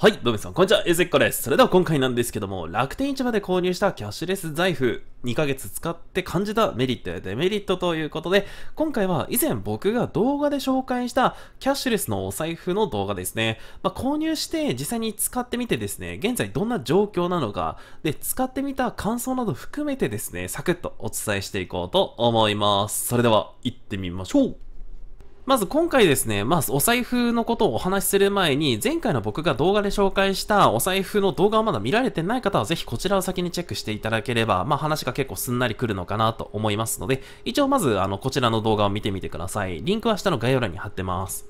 はい、どうもさん、こんにちは、エゼッコです。それでは今回なんですけども、楽天市場で購入したキャッシュレス財布、2ヶ月使って感じたメリットやデメリットということで、今回は以前僕が動画で紹介したキャッシュレスのお財布の動画ですね。まあ、購入して実際に使ってみてですね、現在どんな状況なのか、で、使ってみた感想など含めてですね、サクッとお伝えしていこうと思います。それでは、行ってみましょうまず今回ですね、まあ、お財布のことをお話しする前に、前回の僕が動画で紹介したお財布の動画をまだ見られてない方は、ぜひこちらを先にチェックしていただければ、まあ、話が結構すんなりくるのかなと思いますので、一応まず、あの、こちらの動画を見てみてください。リンクは下の概要欄に貼ってます。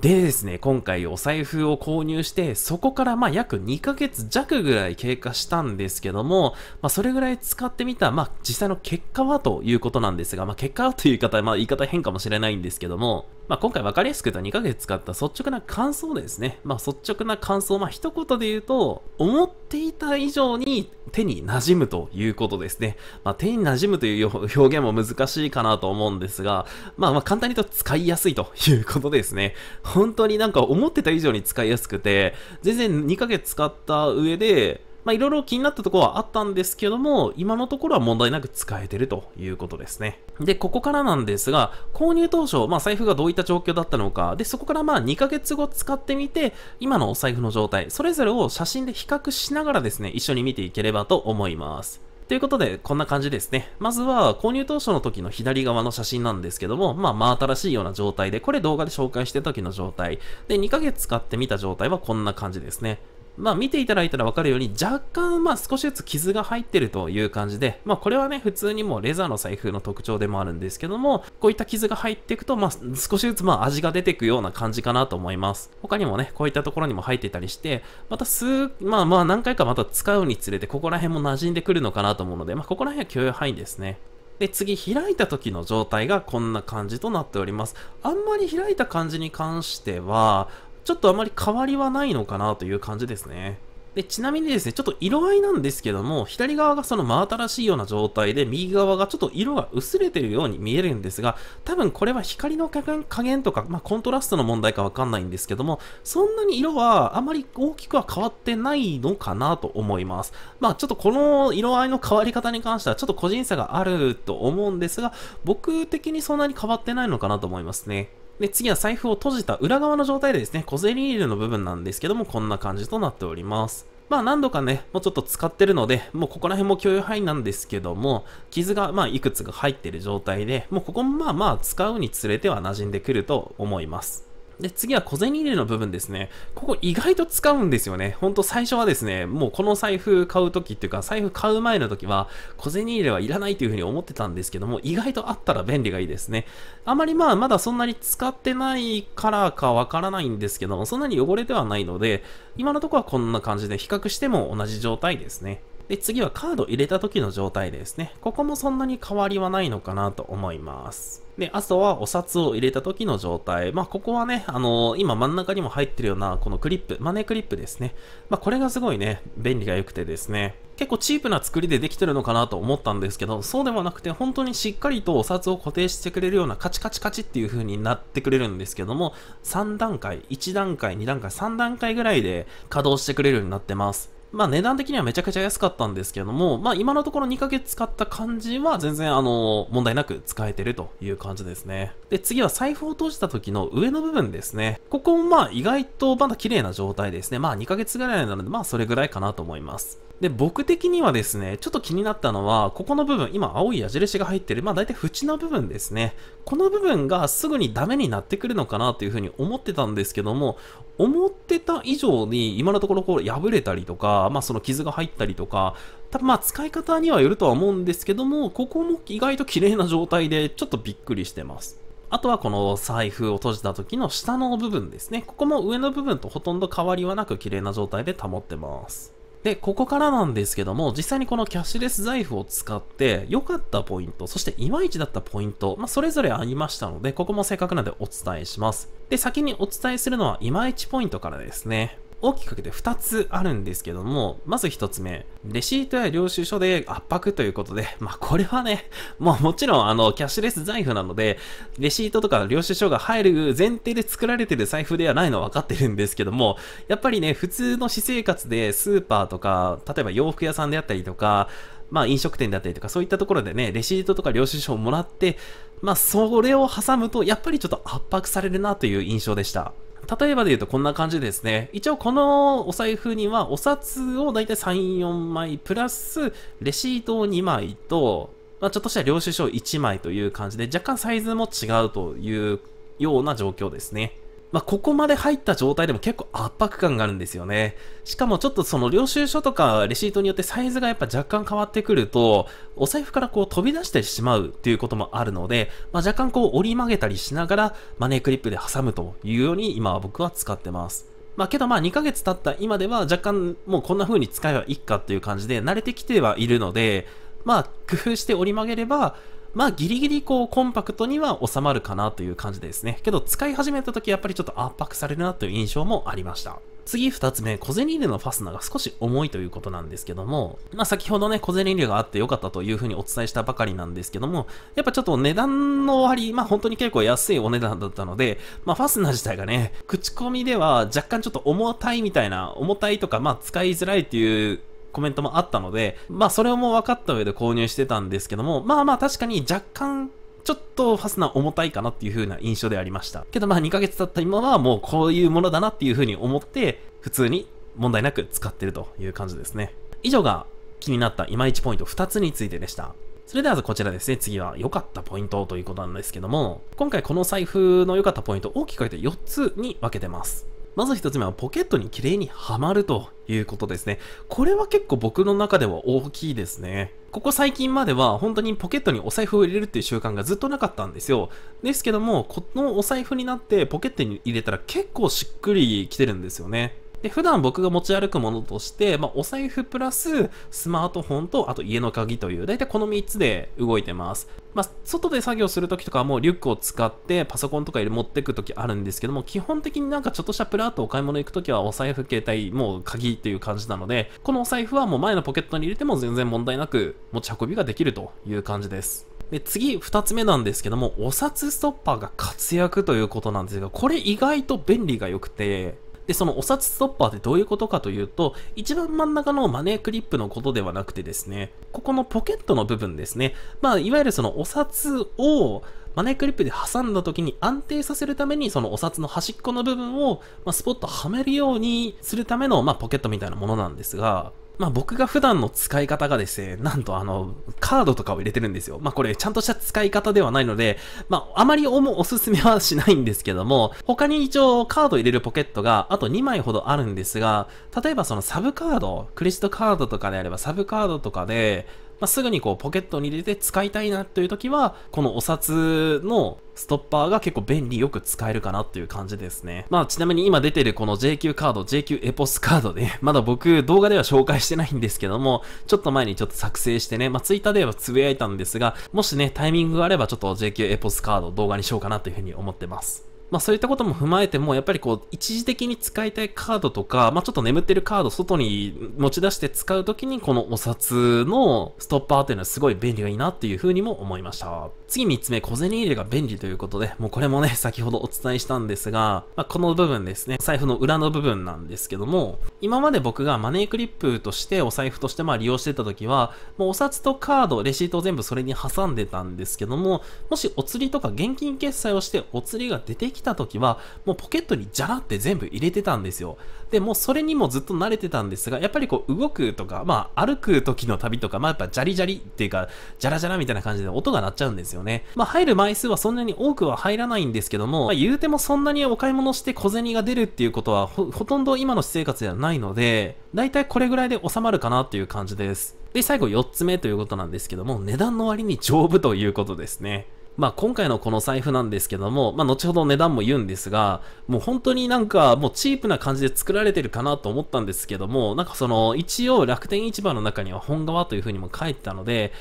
でですね、今回お財布を購入して、そこからまあ約2ヶ月弱ぐらい経過したんですけども、まあそれぐらい使ってみた、まあ実際の結果はということなんですが、まあ結果はという言い方、まあ言い方変かもしれないんですけども、まあ、今回分かりやすく言うと2ヶ月使った率直な感想でですね、まあ、率直な感想、まあ、一言で言うと、思っていた以上に手に馴染むということですね。まあ、手に馴染むという表現も難しいかなと思うんですが、まあ、まあ簡単に言うと使いやすいということですね。本当になんか思ってた以上に使いやすくて、全然2ヶ月使った上で、まあ、いろいろ気になったところはあったんですけども、今のところは問題なく使えてるということですね。で、ここからなんですが、購入当初、まあ、財布がどういった状況だったのか、で、そこからまあ、2ヶ月後使ってみて、今のお財布の状態、それぞれを写真で比較しながらですね、一緒に見ていければと思います。ということで、こんな感じですね。まずは、購入当初の時の左側の写真なんですけども、まあ、真新しいような状態で、これ動画で紹介してた時の状態。で、2ヶ月使ってみた状態はこんな感じですね。まあ見ていただいたらわかるように若干まあ少しずつ傷が入ってるという感じで、まあこれはね普通にもうレザーの財布の特徴でもあるんですけども、こういった傷が入っていくとまあ少しずつまあ味が出てくような感じかなと思います。他にもね、こういったところにも入ってたりして、また数、まあまあ何回かまた使うにつれてここら辺も馴染んでくるのかなと思うので、まあここら辺は許容範囲ですね。で、次開いた時の状態がこんな感じとなっております。あんまり開いた感じに関しては、ちょっとあまり変わりはないのかなという感じですね。で、ちなみにですね、ちょっと色合いなんですけども、左側がその真新しいような状態で、右側がちょっと色が薄れてるように見えるんですが、多分これは光の加減とか、まあ、コントラストの問題かわかんないんですけども、そんなに色はあまり大きくは変わってないのかなと思います。まあちょっとこの色合いの変わり方に関してはちょっと個人差があると思うんですが、僕的にそんなに変わってないのかなと思いますね。で、次は財布を閉じた裏側の状態でですね、小銭入れの部分なんですけども、こんな感じとなっております。まあ何度かね、もうちょっと使ってるので、もうここら辺も共有範囲なんですけども、傷がまあいくつか入ってる状態で、もうここもまあまあ使うにつれては馴染んでくると思います。で、次は小銭入れの部分ですね。ここ意外と使うんですよね。ほんと最初はですね、もうこの財布買う時っていうか、財布買う前の時は、小銭入れはいらないというふうに思ってたんですけども、意外とあったら便利がいいですね。あまりまあ、まだそんなに使ってないからかわからないんですけども、そんなに汚れてはないので、今のところはこんな感じで比較しても同じ状態ですね。で、次はカード入れた時の状態ですね。ここもそんなに変わりはないのかなと思います。で、あとはお札を入れた時の状態。まあ、ここはね、あのー、今真ん中にも入ってるような、このクリップ、マネークリップですね。まあ、これがすごいね、便利が良くてですね。結構チープな作りでできてるのかなと思ったんですけど、そうではなくて、本当にしっかりとお札を固定してくれるようなカチカチカチっていう風になってくれるんですけども、3段階、1段階、2段階、3段階ぐらいで稼働してくれるようになってます。まあ値段的にはめちゃくちゃ安かったんですけども、まあ今のところ2ヶ月使った感じは全然あの問題なく使えてるという感じですね。で、次は財布を閉じた時の上の部分ですね。ここもまあ意外とまだ綺麗な状態ですね。まあ2ヶ月ぐらいなので、まあそれぐらいかなと思います。で、僕的にはですね、ちょっと気になったのは、ここの部分、今青い矢印が入ってる、まあ大体縁の部分ですね。この部分がすぐにダメになってくるのかなというふうに思ってたんですけども、思ってた以上に今のところこう破れたりとか、まあその傷が入ったりとか、多分まあ使い方にはよるとは思うんですけども、ここも意外と綺麗な状態でちょっとびっくりしてます。あとはこの財布を閉じた時の下の部分ですね。ここも上の部分とほとんど変わりはなく綺麗な状態で保ってます。で、ここからなんですけども、実際にこのキャッシュレス財布を使って、良かったポイント、そしていまいちだったポイント、まあ、それぞれありましたので、ここも正確なんでお伝えします。で、先にお伝えするのは、いまいちポイントからですね。大きく分けて2つあるんですけども、まず1つ目、レシートや領収書で圧迫ということで、まあこれはね、もうもちろんあの、キャッシュレス財布なので、レシートとか領収書が入る前提で作られてる財布ではないのは分かってるんですけども、やっぱりね、普通の私生活でスーパーとか、例えば洋服屋さんであったりとか、まあ飲食店だったりとかそういったところでね、レシートとか領収書をもらって、まあそれを挟むとやっぱりちょっと圧迫されるなという印象でした。例えばで言うとこんな感じですね。一応このお財布にはお札をだいたい3、4枚、プラスレシートを2枚と、まあ、ちょっとした領収書1枚という感じで、若干サイズも違うというような状況ですね。まあ、ここまで入った状態でも結構圧迫感があるんですよね。しかもちょっとその領収書とかレシートによってサイズがやっぱ若干変わってくると、お財布からこう飛び出してしまうっていうこともあるので、まあ、若干こう折り曲げたりしながらマネークリップで挟むというように今は僕は使ってます。まあけどまあ2ヶ月経った今では若干もうこんな風に使えばいいかっていう感じで慣れてきてはいるので、まあ工夫して折り曲げれば、まあギリギリこうコンパクトには収まるかなという感じですね。けど使い始めた時やっぱりちょっと圧迫されるなという印象もありました。次2つ目、小銭入れのファスナーが少し重いということなんですけども、まあ先ほどね、小銭入れがあって良かったというふうにお伝えしたばかりなんですけども、やっぱちょっと値段の割、まあ本当に結構安いお値段だったので、まあファスナー自体がね、口コミでは若干ちょっと重たいみたいな、重たいとかまあ使いづらいっていうコメントもあったので、まあそれをもう分かった上で購入してたんですけども、まあまあ確かに若干ちょっとファスナー重たいかなっていう風な印象でありました。けどまあ2ヶ月経った今はもうこういうものだなっていう風に思って、普通に問題なく使ってるという感じですね。以上が気になったいまいちポイント2つについてでした。それではこちらですね、次は良かったポイントということなんですけども、今回この財布の良かったポイント大きく分けて4つに分けてます。まず1つ目はポケットに綺麗にはまるということですね。これは結構僕の中では大きいですね。ここ最近までは本当にポケットにお財布を入れるっていう習慣がずっとなかったんですよ。ですけども、このお財布になってポケットに入れたら結構しっくりきてるんですよね。で、普段僕が持ち歩くものとして、まあ、お財布プラススマートフォンと、あと家の鍵という、だいたいこの3つで動いてます。まあ、外で作業するときとかはもうリュックを使ってパソコンとか持ってくときあるんですけども、基本的になんかちょっとしたプラッとお買い物行くときはお財布、携帯、もう鍵っていう感じなので、このお財布はもう前のポケットに入れても全然問題なく持ち運びができるという感じです。で、次、二つ目なんですけども、お札ストッパーが活躍ということなんですが、これ意外と便利が良くて、で、そのお札ストッパーってどういうことかというと、一番真ん中のマネークリップのことではなくてですね、ここのポケットの部分ですね、まあ、いわゆるそのお札を、マネークリップで挟んだ時に安定させるためにそのお札の端っこの部分を、まあ、スポッとはめるようにするための、まあ、ポケットみたいなものなんですがまあ、僕が普段の使い方がですね、なんとあの、カードとかを入れてるんですよ。まあ、これちゃんとした使い方ではないので、まあ、あまりおもおすすめはしないんですけども、他に一応カード入れるポケットがあと2枚ほどあるんですが、例えばそのサブカード、クレジットカードとかであればサブカードとかで、まあ、すぐにこうポケットに入れて使いたいなという時は、このお札のストッパーが結構便利よく使えるかなっていう感じですね。まあちなみに今出てるこの JQ カード、JQ エポスカードで、まだ僕動画では紹介してないんですけども、ちょっと前にちょっと作成してね、まあ Twitter ではつぶやいたんですが、もしね、タイミングがあればちょっと JQ エポスカード動画にしようかなというふうに思ってます。まあそういったことも踏まえても、やっぱりこう、一時的に使いたいカードとか、まあちょっと眠ってるカード外に持ち出して使うときに、このお札のストッパーというのはすごい便利がいいなっていうふうにも思いました。次3つ目、小銭入れが便利ということで、もうこれもね、先ほどお伝えしたんですが、まあ、この部分ですね、財布の裏の部分なんですけども、今まで僕がマネークリップとしてお財布としてまあ利用してた時は、もうお札とカード、レシートを全部それに挟んでたんですけども、もしお釣りとか現金決済をしてお釣りが出てきた時は、もうポケットにジャラって全部入れてたんですよ。で、もうそれにもずっと慣れてたんですが、やっぱりこう動くとか、まあ歩く時の旅とか、まあやっぱジャリジャリっていうか、ジャラジャラみたいな感じで音が鳴っちゃうんですよね。まあ入る枚数はそんなに多くは入らないんですけども、まあ、言うてもそんなにお買い物して小銭が出るっていうことはほとんど今の私生活ではないないので、だいたいこれぐらいで収まるかなという感じです。で、最後4つ目ということなんですけども、値段の割に丈夫ということですね。まあ今回のこの財布なんですけども、まあ後ほど値段も言うんですが、もう本当になんかもうチープな感じで作られてるかなと思ったんですけども、なんかその一応楽天市場の中には本革というふうにも書いてたので、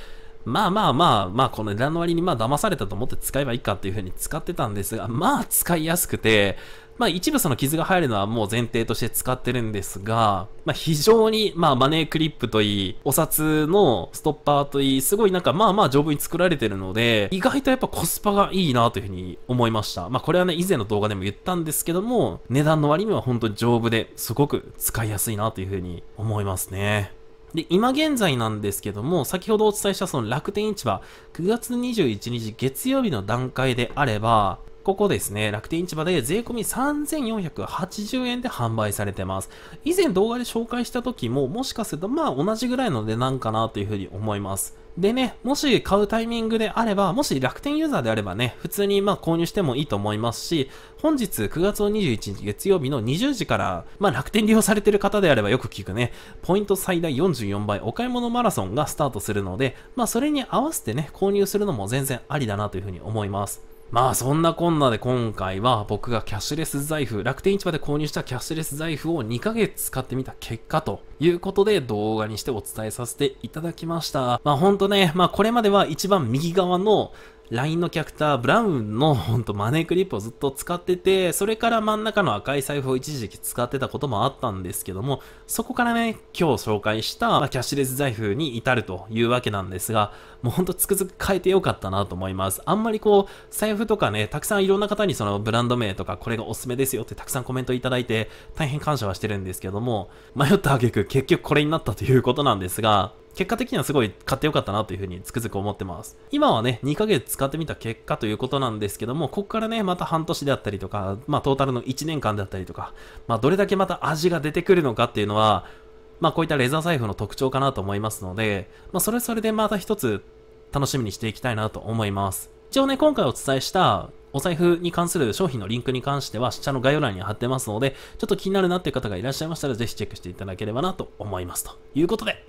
まあまあまあまあこの値段の割にまあ騙されたと思って使えばいいかっていう風に使ってたんですがまあ使いやすくてまあ一部その傷が入るのはもう前提として使ってるんですが、まあ非常に、まあマネークリップといい、お札のストッパーといい、すごいなんかまあまあ丈夫に作られてるので、意外とやっぱコスパがいいなというふうに思いました。まあこれはね、以前の動画でも言ったんですけども、値段の割には本当に丈夫ですごく使いやすいなというふうに思いますね。で、今現在なんですけども、先ほどお伝えしたその楽天市場、9月21日月曜日の段階であれば、ここですね、楽天市場で税込み3480円で販売されてます。以前動画で紹介した時も、もしかするとまあ同じぐらいの値段かなというふうに思います。でね、もし買うタイミングであれば、もし楽天ユーザーであればね、普通にまあ購入してもいいと思いますし、本日9月21日月曜日の20時から、まあ楽天利用されてる方であればよく聞くね、ポイント最大44倍お買い物マラソンがスタートするので、まあそれに合わせてね、購入するのも全然ありだなというふうに思います。まあそんなこんなで今回は僕がキャッシュレス財布、楽天市場で購入したキャッシュレス財布を2ヶ月使ってみた結果ということで動画にしてお伝えさせていただきました。まあほんとね、まあこれまでは一番右側の LINE のキャラクター、ブラウンのほんとマネークリップをずっと使ってて、それから真ん中の赤い財布を一時期使ってたこともあったんですけども、そこからね、今日紹介した、まキャッシュレス財布に至るというわけなんですが、もうほんとつくづく変えてよかったなと思います。あんまりこう、財布とかね、たくさんいろんな方にそのブランド名とかこれがおすすめですよってたくさんコメントいただいて、大変感謝はしてるんですけども、迷った挙句結局これになったということなんですが、結果的にはすごい買ってよかったなというふうにつくづく思ってます。今はね、2ヶ月使ってみた結果ということなんですけども、ここからね、また半年であったりとか、まあトータルの1年間であったりとか、まあどれだけまた味が出てくるのかっていうのは、まあこういったレザー財布の特徴かなと思いますので、まあそれそれでまた一つ楽しみにしていきたいなと思います。一応ね、今回お伝えしたお財布に関する商品のリンクに関しては、下の概要欄に貼ってますので、ちょっと気になるなっていう方がいらっしゃいましたら、ぜひチェックしていただければなと思います。ということで、